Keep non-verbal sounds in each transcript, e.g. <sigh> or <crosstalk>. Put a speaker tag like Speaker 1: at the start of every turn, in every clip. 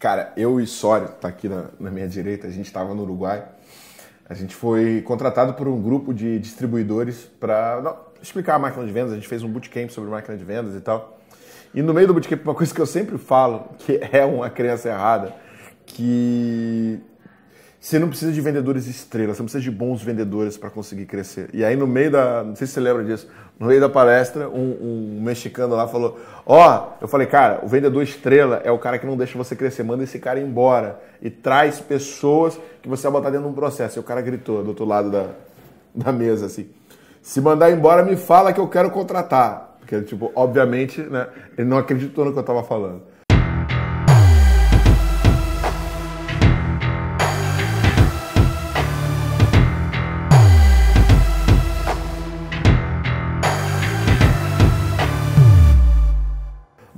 Speaker 1: Cara, eu e Sório, tá aqui na, na minha direita, a gente estava no Uruguai. A gente foi contratado por um grupo de distribuidores para explicar a máquina de vendas. A gente fez um bootcamp sobre máquina de vendas e tal. E no meio do bootcamp, uma coisa que eu sempre falo, que <laughs> é uma crença errada, que você não precisa de vendedores estrelas, você não precisa de bons vendedores para conseguir crescer. E aí, no meio da. Não sei se você lembra disso. No meio da palestra, um, um mexicano lá falou: Ó, oh! eu falei, cara, o vendedor estrela é o cara que não deixa você crescer, manda esse cara embora e traz pessoas que você vai botar dentro de um processo. E o cara gritou do outro lado da, da mesa assim: Se mandar embora, me fala que eu quero contratar. Porque, tipo, obviamente, né, ele não acreditou no que eu estava falando.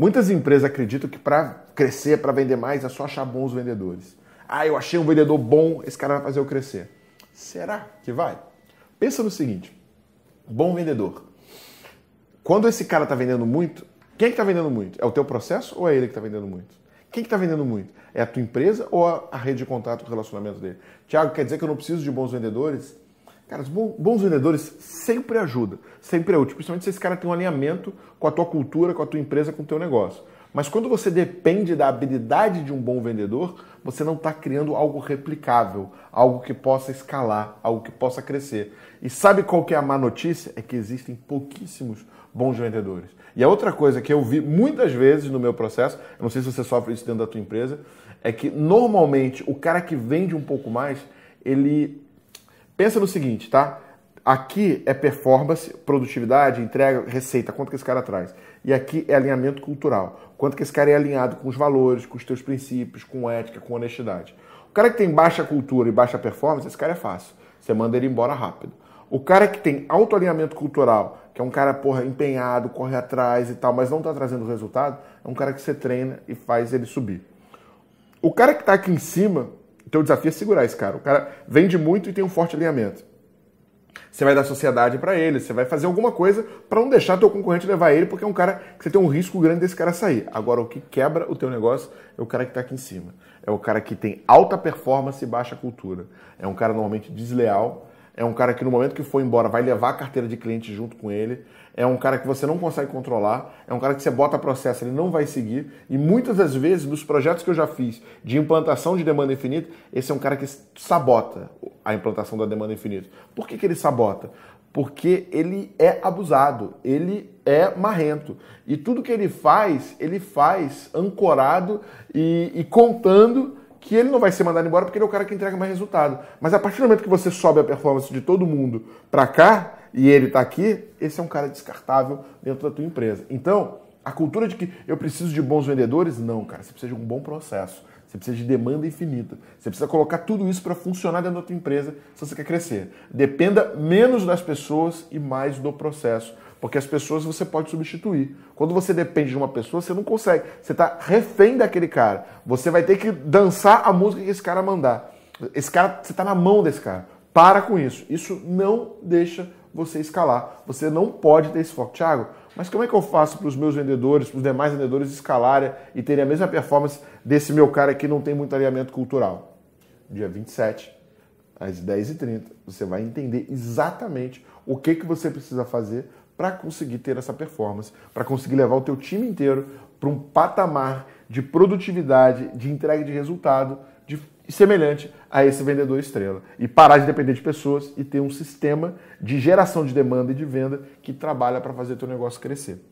Speaker 1: Muitas empresas acreditam que para crescer, para vender mais, é só achar bons vendedores. Ah, eu achei um vendedor bom, esse cara vai fazer eu crescer. Será que vai? Pensa no seguinte: bom vendedor. Quando esse cara está vendendo muito, quem é que está vendendo muito? É o teu processo ou é ele que está vendendo muito? Quem está que tá vendendo muito? É a tua empresa ou a, rede de contato, o relacionamento dele? Tiago, quer dizer que eu não preciso de bons vendedores? Cara, bons vendedores sempre ajudam, sempre é útil, principalmente se esse cara tem um alinhamento com a tua cultura, com a tua empresa, com o teu negócio. Mas quando você depende da habilidade de um bom vendedor, você não está criando algo replicável, algo que possa escalar, algo que possa crescer. E sabe qual que é a má notícia? É que existem pouquíssimos bons vendedores. E a outra coisa que eu vi muitas vezes no meu processo, eu não sei se você sofre isso dentro da tua empresa, é que normalmente o cara que vende um pouco mais, ele Pensa no seguinte, tá? Aqui é performance, produtividade, entrega, receita, quanto que esse cara traz. E aqui é alinhamento cultural, quanto que esse cara é alinhado com os valores, com os teus princípios, com ética, com honestidade. O cara que tem baixa cultura e baixa performance, esse cara é fácil. Você manda ele embora rápido. O cara que tem alto alinhamento cultural, que é um cara, porra, empenhado, corre atrás e tal, mas não está trazendo resultado, é um cara que você treina e faz ele subir. O cara que está aqui em cima, teu então, desafio é segurar esse cara. O cara vende muito e tem um forte alinhamento. Você vai dar sociedade para ele, você vai fazer alguma coisa para não deixar teu concorrente levar ele, porque é um cara que você tem um risco grande desse cara sair. Agora, o que quebra o teu negócio é o cara que está aqui em cima. É o cara que tem alta performance e baixa cultura. É um cara normalmente desleal, é um cara que no momento que for embora vai levar a carteira de cliente junto com ele, é um cara que você não consegue controlar, é um cara que você bota processo, ele não vai seguir. E muitas das vezes, dos projetos que eu já fiz de implantação de demanda infinita, esse é um cara que sabota a implantação da demanda infinita. Por que, que ele sabota? Porque ele é abusado, ele é marrento. E tudo que ele faz, ele faz ancorado e, e contando que ele não vai ser mandado embora porque ele é o cara que entrega mais resultado. Mas a partir do momento que você sobe a performance de todo mundo para cá e ele está aqui, esse é um cara descartável dentro da tua empresa. Então, a cultura de que eu preciso de bons vendedores, não, cara, você precisa de um bom processo. Você precisa de demanda infinita. Você precisa colocar tudo isso para funcionar dentro da tua empresa se você quer crescer. Dependa menos das pessoas e mais do processo porque as pessoas você pode substituir. Quando você depende de uma pessoa, você não consegue. Você está refém daquele cara. Você vai ter que dançar a música que esse cara mandar. Esse cara, você está na mão desse cara. Para com isso. Isso não deixa você escalar. Você não pode ter esse foco. Thiago, mas como é que eu faço para os meus vendedores, para os demais vendedores escalarem e terem a mesma performance desse meu cara que não tem muito alinhamento cultural? Dia 27, às 10h30, você vai entender exatamente o que, que você precisa fazer para conseguir ter essa performance, para conseguir levar o teu time inteiro para um patamar de produtividade, de entrega de resultado de, semelhante a esse vendedor estrela. E parar de depender de pessoas e ter um sistema de geração de demanda e de venda que trabalha para fazer teu negócio crescer.